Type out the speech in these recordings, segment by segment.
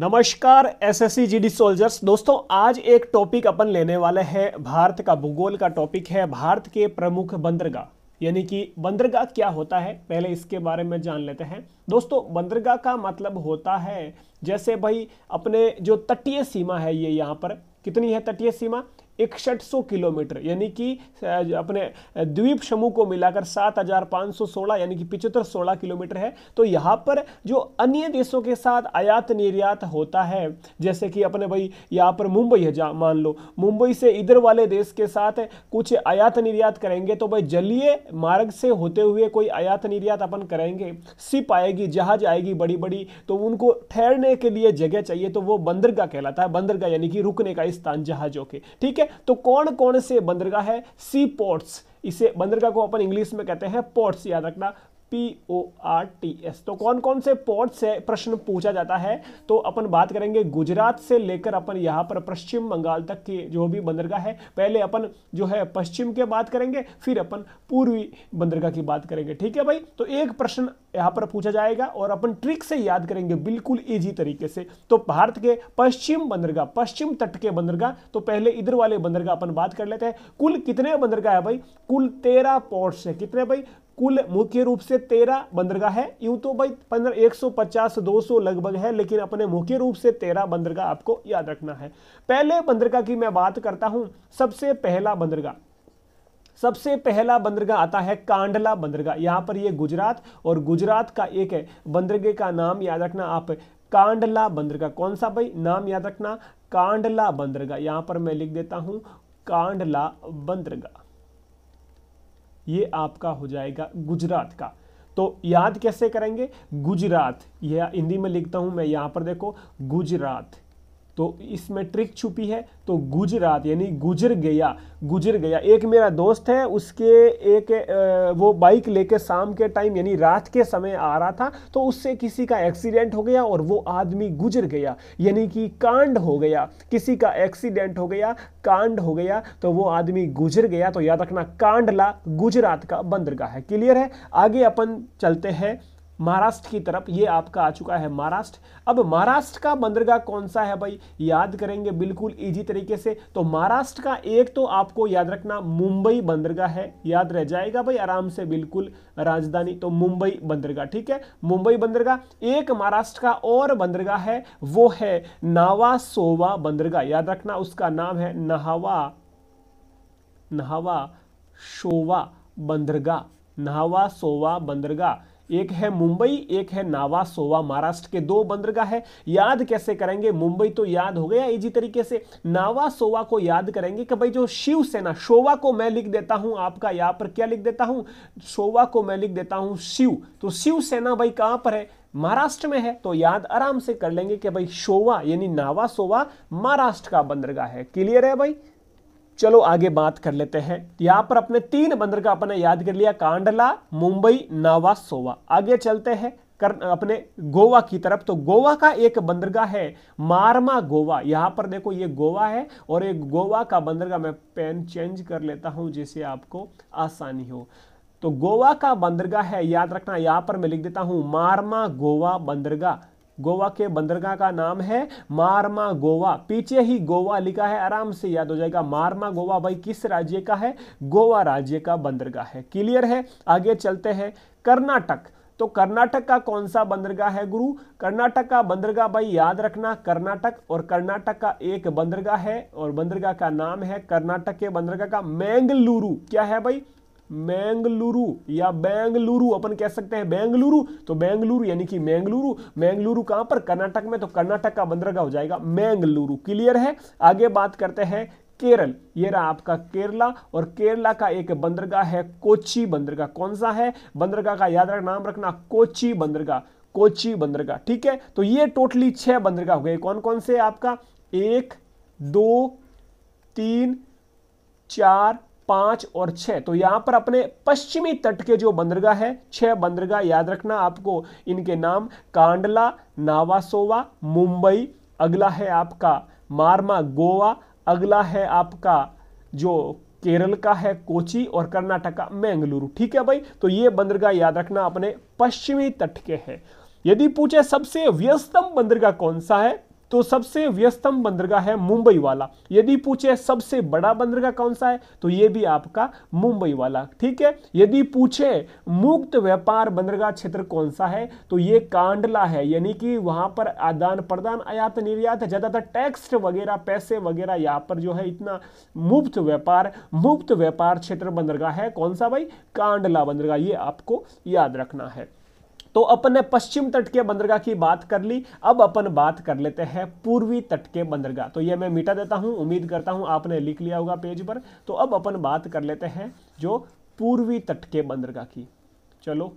नमस्कार SSC GD soldiers दोस्तों आज एक टॉपिक अपन लेने वाले हैं भारत का भूगोल का टॉपिक है भारत के प्रमुख बंदरगाह यानी कि बंदरगाह क्या होता है पहले इसके बारे में जान लेते हैं दोस्तों बंदरगाह का मतलब होता है जैसे भाई अपने जो तटीय सीमा है ये यहाँ पर कितनी है तटीय सीमा इकसठ सौ किलोमीटर यानी कि अपने द्वीप समूह को मिलाकर सात हजार पाँच सौ सोलह यानी कि पिचहत्तर सोलह किलोमीटर है तो यहाँ पर जो अन्य देशों के साथ आयात निर्यात होता है जैसे कि अपने भाई यहाँ पर मुंबई है मान लो मुंबई से इधर वाले देश के साथ कुछ आयात निर्यात करेंगे तो भाई जलीय मार्ग से होते हुए कोई आयात निर्यात अपन करेंगे सिप आएगी जहाज आएगी बड़ी बड़ी तो उनको ठहरने के लिए जगह चाहिए तो वो बंदरगाह कहलाता है बंदरगाह यानी कि रुकने का स्थान जहाजों के ठीक है है तो कौन कौन से बंदरगाह है सी पोर्ट्स इसे बंदरगाह को अपन इंग्लिश में कहते हैं पोर्ट्स याद रखना P O R T S तो कौन कौन से पोर्ट से प्रश्न पूछा जाता है तो अपन बात करेंगे गुजरात से लेकर अपन यहाँ पर पश्चिम बंगाल तक के जो भी बंदरगाह है पहले अपन जो है पश्चिम के बात करेंगे फिर अपन पूर्वी बंदरगाह की बात करेंगे ठीक है भाई तो एक प्रश्न यहाँ पर पूछा जाएगा और अपन ट्रिक से याद करेंगे बिल्कुल ईजी तरीके से तो भारत के पश्चिम बंदरगाह पश्चिम तट के बंदरगाह तो पहले इधर वाले बंदरगाह अपन बात कर लेते हैं कुल कितने बंदरगाह है भाई कुल तेरह पोर्ट्स है कितने भाई कुल मुख्य रूप से तेरह बंदरगाह है यूं तो भाई पंद्रह एक सौ पचास दो सौ लगभग है लेकिन अपने मुख्य रूप से तेरह बंदरगाह आपको याद रखना है पहले बंदरगाह की मैं बात करता हूं सबसे पहला बंदरगाह सबसे पहला बंदरगाह आता है कांडला बंदरगाह यहाँ पर ये गुजरात और गुजरात का एक बंदरगे बंदरगाह का नाम याद रखना आप कांडला बंदरगाह कौन सा भाई नाम याद रखना कांडला बंदरगाह यहाँ पर मैं लिख देता हूं कांडला बंदरगाह ये आपका हो जाएगा गुजरात का तो याद कैसे करेंगे गुजरात यह हिंदी में लिखता हूं मैं यहां पर देखो गुजरात तो इसमें ट्रिक छुपी है तो गुजरात यानी गुजर गया गुजर गया एक मेरा दोस्त है उसके एक वो बाइक लेके शाम के टाइम यानी रात के समय आ रहा था तो उससे किसी का एक्सीडेंट हो गया और वो आदमी गुजर गया यानी कि कांड हो गया किसी का एक्सीडेंट हो गया कांड हो गया तो वो आदमी गुजर गया तो याद रखना कांडला गुजरात का बंदरगाह है क्लियर है आगे अपन चलते हैं महाराष्ट्र की तरफ ये आपका आ चुका है महाराष्ट्र अब महाराष्ट्र का बंदरगाह कौन सा है भाई याद करेंगे बिल्कुल ईजी तरीके से तो महाराष्ट्र का एक तो आपको याद रखना मुंबई बंदरगाह है याद रह जाएगा भाई आराम से बिल्कुल राजधानी तो मुंबई बंदरगाह ठीक है मुंबई बंदरगाह एक महाराष्ट्र का और बंदरगाह है वो है नावा सोवा बंदरगाह याद रखना उसका नाम है नहावा नहावा शोवा बंदरगाह नहावा सोवा बंदरगाह एक है मुंबई एक है नावा सोवा महाराष्ट्र के दो बंदरगाह है याद कैसे करेंगे मुंबई तो याद हो गया इसी तरीके से नावा सोवा को याद करेंगे कि भाई जो शिवसेना शोवा को मैं लिख देता हूं आपका यहां पर क्या लिख देता हूं शोवा को मैं लिख देता हूं शिव तो शिवसेना भाई कहां पर है महाराष्ट्र में है तो याद आराम से कर लेंगे कि भाई शोवा यानी नावा सोवा महाराष्ट्र का बंदरगाह है क्लियर है भाई चलो आगे बात कर लेते हैं यहां पर अपने तीन का अपने याद कर लिया कांडला मुंबई नावा सोवा आगे चलते हैं कर अपने गोवा की तरफ तो गोवा का एक बंदरगाह है मारमा गोवा यहां पर देखो ये गोवा है और एक गोवा का बंदरगाह मैं पेन चेंज कर लेता हूं जिससे आपको आसानी हो तो गोवा का बंदरगाह है याद रखना यहां पर मैं लिख देता हूं मारमा गोवा बंदरगाह गोवा के बंदरगाह का नाम है मारमा गोवा पीछे ही गोवा लिखा है आराम से याद हो जाएगा मारमा गोवा भाई किस राज्य का है गोवा राज्य का बंदरगाह है क्लियर है आगे चलते हैं कर्नाटक तो कर्नाटक का कौन सा बंदरगाह है गुरु कर्नाटक का बंदरगाह भाई याद रखना कर्नाटक और कर्नाटक का एक बंदरगाह है और बंदरगाह का नाम है कर्नाटक के बंदरगाह का मैंगलुरु क्या है भाई मैंगलुरु या बेंगलुरु अपन कह सकते हैं बेंगलुरु तो बेंगलुरु यानी कि मैंगलुरु मैंगलुरु कहां पर कर्नाटक में तो कर्नाटक का बंदरगाह हो जाएगा मैंगलुरु क्लियर है आगे बात करते हैं केरल ये रहा आपका केरला और केरला का एक बंदरगाह है कोची बंदरगाह कौन सा है बंदरगाह का याद रख नाम रखना कोची बंदरगाह कोची बंदरगाह ठीक है तो ये टोटली छह बंदरगाह हो गए कौन कौन से आपका एक दो तीन चार पांच और छह तो यहां पर अपने पश्चिमी तट के जो बंदरगाह है छह बंदरगाह याद रखना आपको इनके नाम कांडला नावासोवा मुंबई अगला है आपका मारमा गोवा अगला है आपका जो केरल का है कोची और कर्नाटका मैंगलुरु ठीक है भाई तो ये बंदरगाह याद रखना अपने पश्चिमी तट के हैं यदि पूछे सबसे व्यस्तम बंदरगाह कौन सा है तो सबसे व्यस्तम बंदरगाह है मुंबई वाला यदि पूछे सबसे बड़ा बंदरगाह कौन सा है तो ये भी आपका मुंबई वाला ठीक है यदि पूछे मुक्त व्यापार बंदरगाह क्षेत्र कौन सा है तो ये कांडला है यानी कि वहां पर आदान प्रदान आयात निर्यात ज्यादातर टैक्स वगैरह पैसे वगैरह यहाँ पर जो है इतना मुफ्त व्यापार मुफ्त व्यापार क्षेत्र बंदरगाह है कौन सा भाई कांडला बंदरगाह ये आपको याद रखना है तो अपन ने पश्चिम तट के बंदरगाह की बात कर ली अब अपन बात कर लेते हैं पूर्वी तट के बंदरगाह तो ये मैं मिटा देता हूं उम्मीद करता हूं आपने लिख लिया होगा पेज पर तो अब अपन बात कर लेते हैं जो पूर्वी तट के बंदरगाह की चलो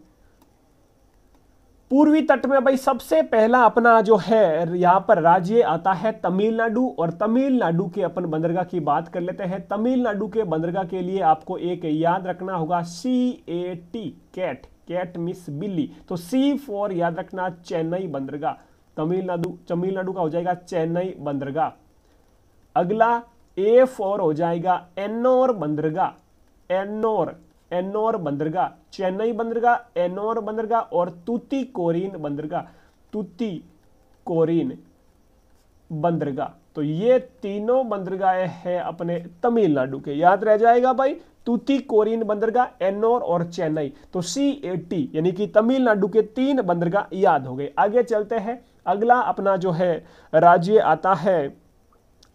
पूर्वी तट में भाई सबसे पहला अपना जो है यहाँ पर राज्य आता है तमिलनाडु और तमिलनाडु के अपन बंदरगाह की बात कर लेते हैं तमिलनाडु के बंदरगाह के लिए आपको एक याद रखना होगा C A T cat cat मिस बिल्ली तो सी फॉर याद रखना चेन्नई बंदरगाह तमिलनाडु तमिलनाडु का हो जाएगा चेन्नई बंदरगाह अगला ए फॉर हो जाएगा एनोर बंदरगाह एनोर एनोर बंदरगाह चेन्नई बंदरगाह एनोर बंदरगाह और तुति कोरिन बंदरगाह तुति कोरिन बंदरगाह तो ये तीनों बंदरगाह है अपने तमिलनाडु के याद रह जाएगा भाई कोरिन बंदरगाह एन्नोर और चेन्नई तो सी ए टी यानी कि तमिलनाडु के तीन बंदरगाह याद हो गए आगे चलते हैं अगला अपना जो है राज्य आता है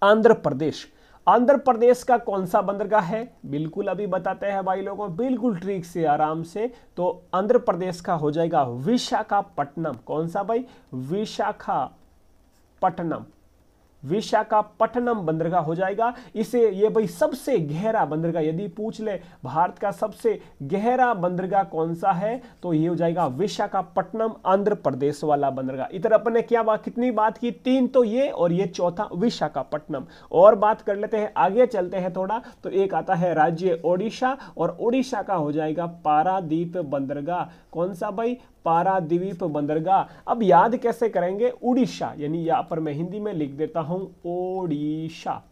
आंध्र प्रदेश आंध्र प्रदेश का कौन सा बंदरगाह है बिल्कुल अभी बताते हैं भाई लोगों बिल्कुल ट्रिक से आराम से तो आंध्र प्रदेश का हो जाएगा विशाखापट्टनम कौन सा भाई विशाखापट्टनम विशाखापट्टनम बंदरगाह हो जाएगा इसे ये भाई सबसे गहरा बंदरगाह यदि पूछ ले भारत का सबसे गहरा बंदरगाह कौन सा है तो ये हो जाएगा विशाखापट्टनम आंध्र प्रदेश वाला बंदरगाह इधर अपन ने क्या बात कितनी बात की तीन तो ये और ये चौथा विशाखापट्टनम और बात कर लेते हैं आगे चलते हैं थोड़ा तो एक आता है राज्य ओडिशा और ओडिशा का हो जाएगा पारादीप बंदरगाह कौन सा भाई पारादीप बंदरगाह अब याद कैसे करेंगे उड़ीसा यानी यहाँ पर मैं हिंदी में लिख देता हूँ ओडिशा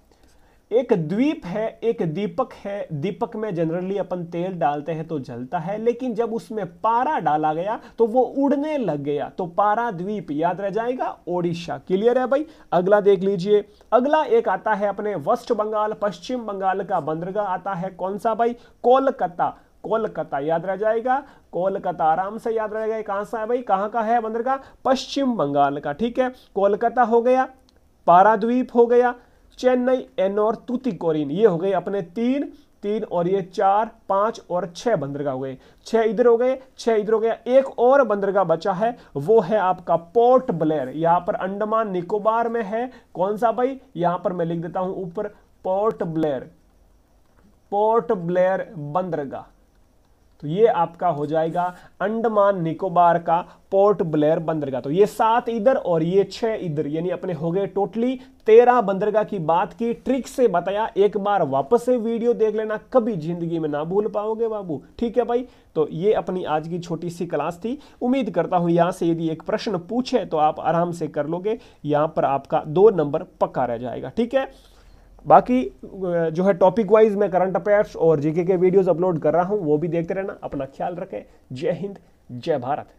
एक द्वीप है एक दीपक है दीपक में जनरली अपन तेल डालते हैं तो जलता है लेकिन जब उसमें पारा डाला गया तो वो उड़ने लग गया तो पारा द्वीप याद रह जाएगा ओडिशा क्लियर है भाई अगला देख लीजिए अगला एक आता है अपने वेस्ट बंगाल पश्चिम बंगाल का बंदरगाह आता है कौन सा भाई कोलकाता कोलकाता याद रह जाएगा कोलकाता आराम से याद रह जाएगा कहां सा है भाई कहां का है बंदर का पश्चिम बंगाल का ठीक है कोलकाता हो गया पारादीप हो गया चेन्नई एनोर तुतिकोरिन ये हो गए अपने तीन तीन और ये चार पांच और छह बंदरगाह हो गए छह इधर हो गए छह इधर हो गया एक और बंदरगाह बचा है वो है आपका पोर्ट ब्लेयर यहां पर अंडमान निकोबार में है कौन सा भाई यहां पर मैं लिख देता हूं ऊपर पोर्ट ब्लेयर पोर्ट ब्लेयर बंदरगाह तो ये आपका हो जाएगा अंडमान निकोबार का पोर्ट ब्लेयर बंदरगाह तो ये सात इधर और ये छह इधर यानी अपने हो गए टोटली तेरह बंदरगाह की बात की ट्रिक से बताया एक बार वापस से वीडियो देख लेना कभी जिंदगी में ना भूल पाओगे बाबू ठीक है भाई तो ये अपनी आज की छोटी सी क्लास थी उम्मीद करता हूं यहां से यदि एक प्रश्न पूछे तो आप आराम से कर लोगे यहां पर आपका दो नंबर पक्का रह जाएगा ठीक है बाकी जो है टॉपिक वाइज मैं करंट अफेयर्स और जीके के वीडियोस अपलोड कर रहा हूँ वो भी देखते रहना अपना ख्याल रखें जय हिंद जय भारत